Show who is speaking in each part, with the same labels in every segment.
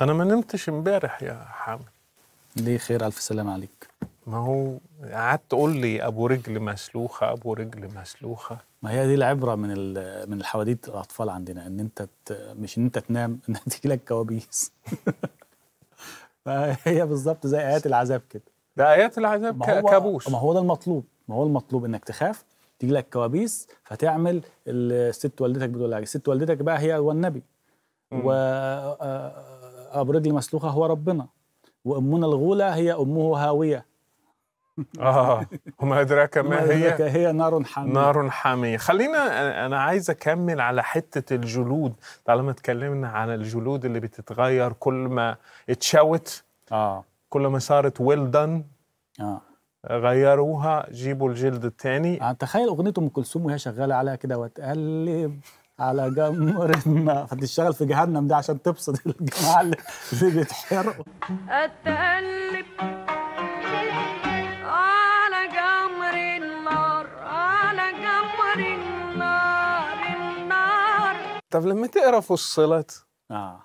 Speaker 1: انا ما نمتش امبارح يا حامد ليه خير الف سلام عليك ما هو قعدت تقول لي ابو رجل مسلوخه ابو رجل مسلوخه
Speaker 2: ما هي دي العبره من من الحواديت الاطفال عندنا ان انت مش ان انت تنام ان تجيلك لك كوابيس
Speaker 1: فهي بالظبط
Speaker 2: زي ايات العذاب كده ده ايات العذاب ما هو كابوس ما هو ده المطلوب ما هو المطلوب انك تخاف تيجي لك كوابيس فتعمل الست والدتك بتقول لك ست والدتك بقى هي والنبي و اب رجل مسلوخه هو ربنا وامنا الغوله هي امه هاويه
Speaker 1: اه وما ادراك ما هي هي
Speaker 2: نار حاميه نار
Speaker 1: حاميه خلينا انا عايز اكمل على حته الجلود طالما اتكلمنا عن الجلود اللي بتتغير كل ما اتشوت اه كل ما صارت ويل دان اه غيروها جيبوا الجلد الثاني آه، تخيل اغنيه ام كلثوم وهي شغاله عليها كده وتقلب على جمر النار
Speaker 2: هتشتغل في جهنم ده عشان تبسط الجماعه اللي بيتحرقوا اتقلب على جمر النار على جمر النار النار
Speaker 1: طب لما تقرا فصلت اه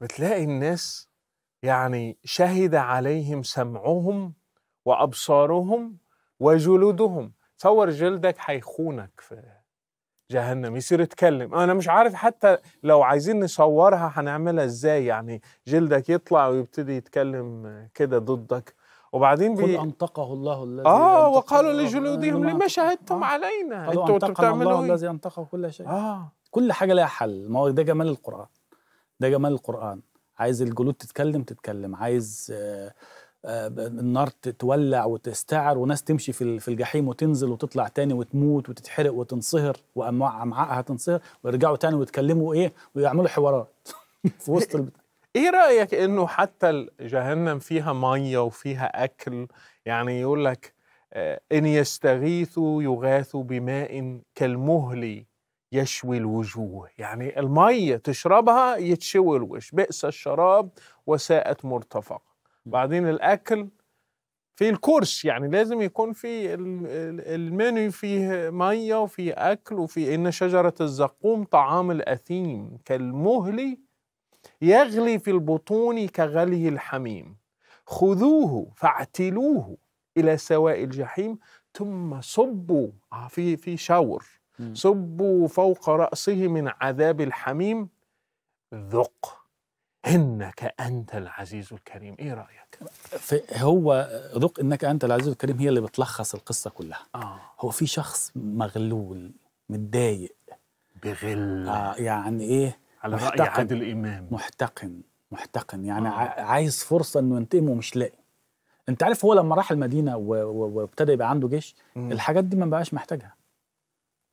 Speaker 1: بتلاقي الناس يعني شهد عليهم سمعهم وابصارهم وجلودهم تصور جلدك هيخونك في جهنم يصير يتكلم انا مش عارف حتى لو عايزين نصورها هنعملها ازاي يعني جلدك يطلع ويبتدي يتكلم كده ضدك وبعدين بي... قل
Speaker 2: انطقه الله الذي اه وقالوا لجلودهم لما
Speaker 1: شهدتم آه. علينا انتوا بتعملوا الله الذي انطقه كل شيء اه
Speaker 2: كل حاجه لها حل ما هو ده جمال القران ده جمال القران عايز الجلود تتكلم تتكلم عايز آه النار تولع وتستعر وناس تمشي في في الجحيم وتنزل وتطلع تاني وتموت وتتحرق وتنصهر وامعائها تنصهر ويرجعوا تاني ويتكلموا ايه ويعملوا حوارات في وسط البتاع
Speaker 1: إيه-, ايه رايك انه حتى جهنم فيها ميه وفيها اكل يعني يقول لك آه، ان يستغيثوا يغاثوا بماء كالمهل يشوي الوجوه يعني الميه تشربها يتشوي الوش بئس الشراب وساءت مرتفقه بعدين الاكل في الكورس يعني لازم يكون في المنيو فيه ميه وفي اكل وفي ان شجره الزقوم طعام الاثيم كالمهل يغلي في البطون كغلي الحميم خذوه فاعتلوه الى سواء الجحيم ثم صبوا آه، في في شاور صبوا فوق راسه من عذاب الحميم ذق إنك أنت العزيز الكريم إيه رأيك؟
Speaker 2: هو ذوق إنك أنت العزيز الكريم هي اللي بتلخص القصة كلها آه. هو في شخص مغلول متضايق بغل آه يعني إيه على محتقن. رأي عادل إمام محتقن محتقن يعني آه. عايز فرصة إنه ينتقم ومش لاقي انت عارف هو لما راح المدينه وابتدى يبقى عنده جيش م. الحاجات دي ما بقاش محتاجها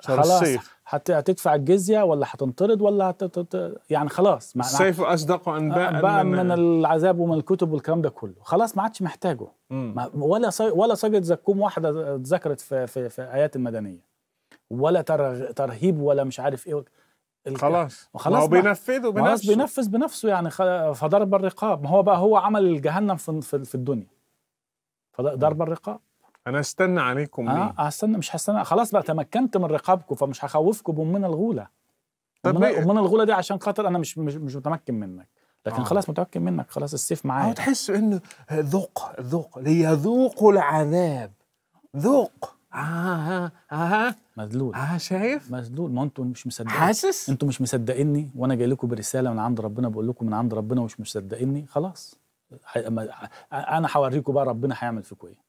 Speaker 1: شهر خلاص الصيف
Speaker 2: هتدفع الجزيه ولا هتنطرد ولا هت... يعني خلاص مع... الصيف اصدق انباء آه، بقى من, من العذاب ومن الكتب والكلام ده كله خلاص ما عادش محتاجه ما... ولا صي... ولا سجد زكوم واحده اتذكرت في... في في ايات المدنيه ولا تر... ترهيب ولا مش عارف ايه الك... خلاص ما هو بينفذه بنفسه بينفذ بنفسه يعني خ... فضرب الرقاب ما هو بقى هو عمل الجهنم في في الدنيا فضرب الرقاب
Speaker 1: انا استنى عليكم اه
Speaker 2: ليه؟ استنى مش هستنى خلاص بقى تمكنت من رقابكم فمش هخوفكم من الغوله طب من الغوله دي عشان خاطر
Speaker 1: انا مش مش, مش متمكن منك لكن آه. خلاص متمكن منك خلاص السيف معايا تحس انه ذوق ذوق ليذوقوا العذاب ذوق آه آه, آه،,
Speaker 2: آه. مذلول اه شايف مذلول ما انتوا مش مصدقين حاسس انتوا مش مصدقيني وانا جاي لكم برساله من عند ربنا بقول لكم من عند ربنا ومش مصدقيني خلاص انا
Speaker 1: هوريكم بقى ربنا هيعمل فيكم ايه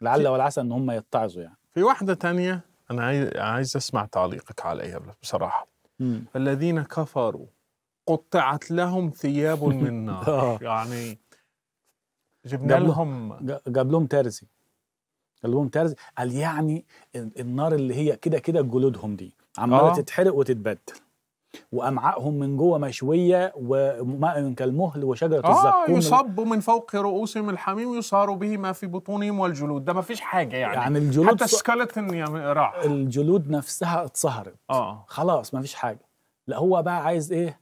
Speaker 1: لعل والعسى ان هم يتعظوا يعني في واحده تانية انا عايز عايز اسمع تعليقك عليها بصراحه مم. الذين كفروا قطعت لهم ثياب من نار آه. يعني
Speaker 2: جبنا لهم جاب لهم ترزي قال لهم ترزي قال يعني النار اللي هي كده كده جلودهم دي عماله آه. تتحرق وتتبدل وامعائهم من جوه مشويه وماء كالمهل وشجره آه الزقوم يصب
Speaker 1: من فوق رؤوسهم الحميم يصهر به ما في بطونهم والجلود ده ما فيش حاجه يعني, يعني الجلود حتى السكلتن
Speaker 2: راح الجلود نفسها اتصهرت آه. خلاص ما فيش حاجه لا هو بقى عايز ايه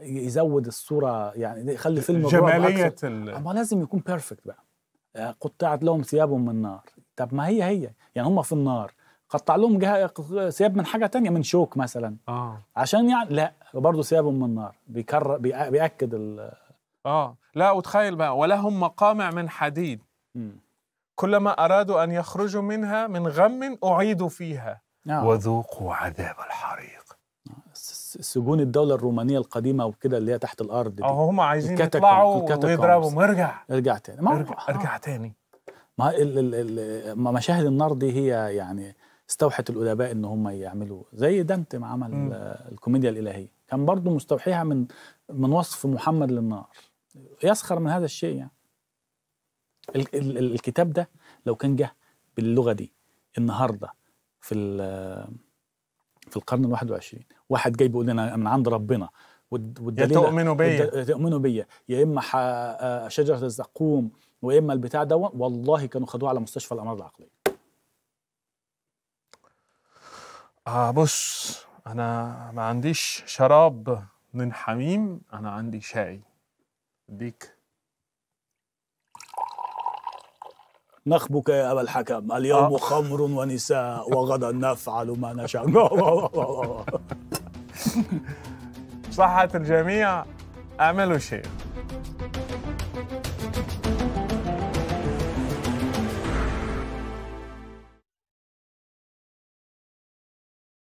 Speaker 2: يزود الصوره يعني يخلي فيلم جماليه ال... آه، لازم يكون بيرفكت بقى آه، قطعت لهم ثيابهم من نار طب ما هي هي يعني هم في النار قطع لهم جهه ثياب من حاجه تانية من شوك مثلا اه عشان يعني لا برضه ثيابهم من نار بيكرر بياكد ال
Speaker 1: اه لا وتخيل بقى ولهم مقامع من حديد م. كلما ارادوا ان يخرجوا منها من غم اعيدوا فيها آه.
Speaker 2: وذوقوا عذاب الحريق سجون الدوله الرومانيه القديمه وكده اللي هي تحت الارض دي اه هم عايزين يطلعوا ويضربوا ارجع ارجع تاني
Speaker 1: ما ارجع, آه. ارجع تاني
Speaker 2: ما ال ال ال مشاهد النار دي هي يعني استوحت الادباء ان هم يعملوا زي ما عمل الكوميديا الالهيه كان برضه مستوحيها من من وصف محمد للنار يسخر من هذا الشيء يعني الكتاب ده لو كان جه باللغه دي النهارده في في القرن ال 21 واحد جاي بيقول لنا من عند ربنا والدليل تؤمنوا بيا تؤمنوا بيا يا اما شجره الزقوم واما البتاع ده والله كانوا خدوه على مستشفى الامراض العقليه
Speaker 1: آه بص انا ما عنديش شراب من حميم انا عندي شاي ديك
Speaker 2: نخبك يا أبا الحكم اليوم آه. خمر ونساء
Speaker 1: وغدا نفعل ما نشاء صحة الجميع اعملوا شيء